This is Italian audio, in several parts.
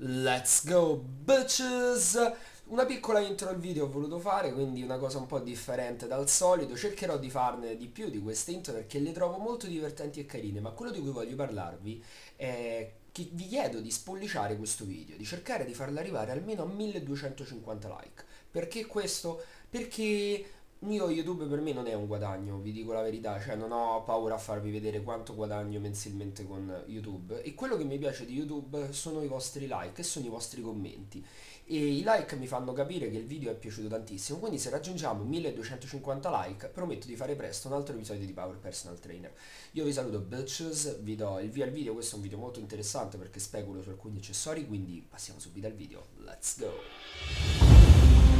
Let's go bitches! Una piccola intro al video ho voluto fare, quindi una cosa un po' differente dal solito, cercherò di farne di più di queste intro perché le trovo molto divertenti e carine, ma quello di cui voglio parlarvi è che vi chiedo di spolliciare questo video, di cercare di farlo arrivare almeno a 1250 like. Perché questo? Perché io YouTube per me non è un guadagno, vi dico la verità, cioè non ho paura a farvi vedere quanto guadagno mensilmente con YouTube e quello che mi piace di YouTube sono i vostri like e sono i vostri commenti e i like mi fanno capire che il video è piaciuto tantissimo, quindi se raggiungiamo 1250 like prometto di fare presto un altro episodio di Power Personal Trainer. Io vi saluto bitches, vi do il via al video, questo è un video molto interessante perché speculo su alcuni accessori, quindi passiamo subito al video, let's go!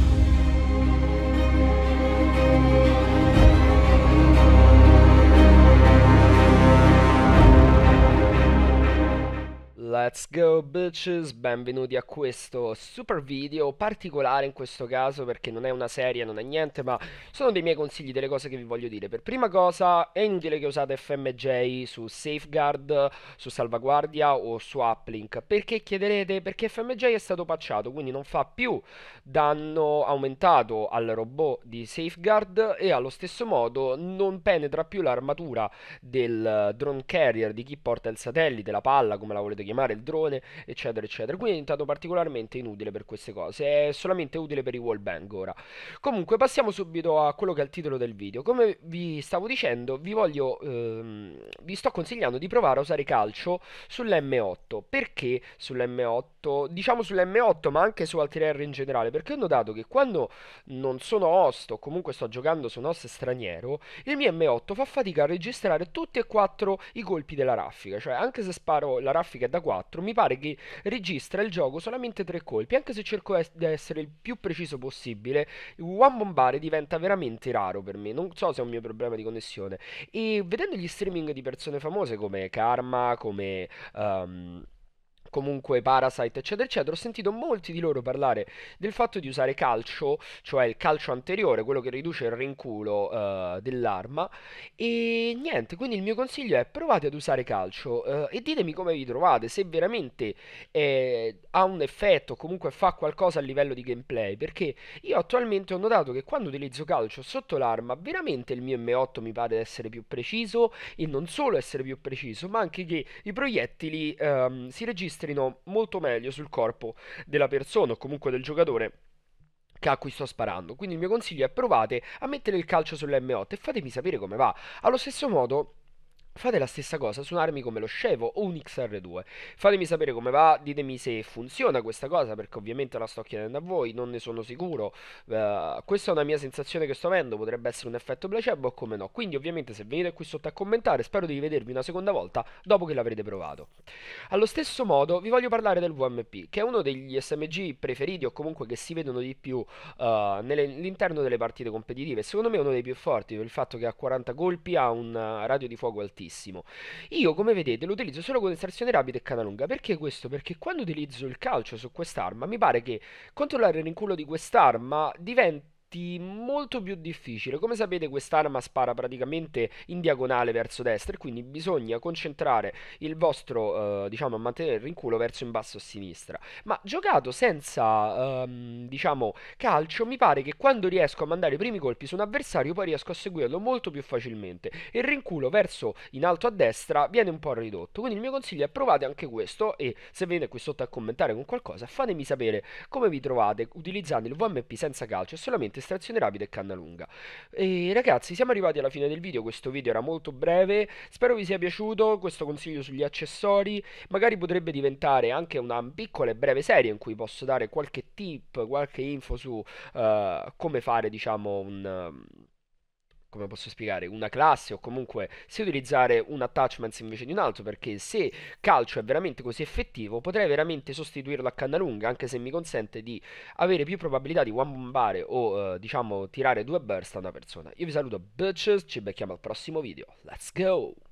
Let's go bitches, benvenuti a questo super video particolare in questo caso perché non è una serie, non è niente ma sono dei miei consigli, delle cose che vi voglio dire Per prima cosa è inutile che usate FMJ su Safeguard, su Salvaguardia o su Uplink Perché chiederete? Perché FMJ è stato patchato quindi non fa più danno aumentato al robot di Safeguard E allo stesso modo non penetra più l'armatura del drone carrier di chi porta il satellite, la palla come la volete chiamare il drone, eccetera, eccetera. Quindi è diventato particolarmente inutile per queste cose, è solamente utile per i wallbang ora. Comunque passiamo subito a quello che è il titolo del video. Come vi stavo dicendo, vi voglio ehm, vi sto consigliando di provare a usare calcio sull'M8. Perché sull'M8? Diciamo sull'M8, ma anche su altri R in generale, perché ho notato che quando non sono host o comunque sto giocando su un host straniero, il mio M8 fa fatica a registrare tutti e quattro i colpi della raffica, cioè anche se sparo la raffica è da 4 4 mi pare che registra il gioco solamente 3 colpi, anche se cerco es- di essere il più preciso possibile, One Bombare diventa veramente raro per me, non so se è un mio problema di connessione. E vedendo gli streaming di persone famose come Karma, come... Um, comunque Parasite, eccetera, eccetera, ho sentito molti di loro parlare del fatto di usare calcio, cioè il calcio anteriore, quello che riduce il rinculo uh, dell'arma. E niente, quindi il mio consiglio è provate ad usare calcio uh, e ditemi come vi trovate, se veramente eh, ha un effetto, comunque fa qualcosa a livello di gameplay, perché io attualmente ho notato che quando utilizzo calcio sotto l'arma, veramente il mio M8 mi pare essere più preciso e non solo essere più preciso, ma anche che i proiettili um, si registrano rientrino molto meglio sul corpo della persona o comunque del giocatore a cui sto sparando. Quindi il mio consiglio è provate a mettere il calcio sull'M8 e fatemi sapere come va. Allo stesso modo fate la stessa cosa su armi come lo Scevo o un XR2. Fatemi sapere come va, ditemi se funziona questa cosa, perché ovviamente la sto chiedendo a voi, non ne sono sicuro. Uh, questa è una mia sensazione che sto avendo, potrebbe essere un effetto placebo o come no. Quindi ovviamente se venite qui sotto a commentare, spero di rivedervi una seconda volta dopo che l'avrete provato. Allo stesso modo vi voglio parlare del VMP, che è uno degli SMG preferiti o comunque che si vedono di più uh, all'interno delle partite competitive. Secondo me è uno dei più forti per il fatto che a 40 colpi ha un eh, radio di fuoco altissimo bellissimo. Io, come vedete, lo utilizzo solo con estrazione rapida e canna lunga. Perché questo? Perché quando utilizzo il calcio su quest'arma, mi pare che controllare il rinculo di quest'arma diventa molto più difficile. Come sapete quest'arma spara praticamente in diagonale verso destra e quindi bisogna concentrare il vostro, eh, diciamo, mantenere il rinculo verso in basso a sinistra. Ma giocato senza, ehm, diciamo, calcio, mi pare che quando riesco a mandare i primi colpi su un avversario poi riesco a seguirlo molto più facilmente il rinculo verso in alto a destra viene un po' ridotto. Quindi il mio consiglio è provate anche questo e se venite qui sotto a commentare con qualcosa fatemi sapere come vi trovate utilizzando il VMP senza calcio e solamente Volante, Estrazione Rapida e Canna Lunga. E ragazzi, siamo arrivati alla fine del video, questo video era molto breve, spero vi sia piaciuto questo consiglio sugli accessori, magari potrebbe diventare anche una piccola e breve serie in cui posso dare qualche tip, qualche info su uh, come fare, diciamo, un... Uh, come posso spiegare, una classe o comunque se utilizzare un attachment invece di un altro, perché se calcio è veramente così effettivo, potrei veramente sostituirlo a canna lunga, anche se mi consente di avere più probabilità di one bombare o eh, diciamo tirare due burst a una persona. Io vi saluto bitches, ci becchiamo al prossimo video. Let's go!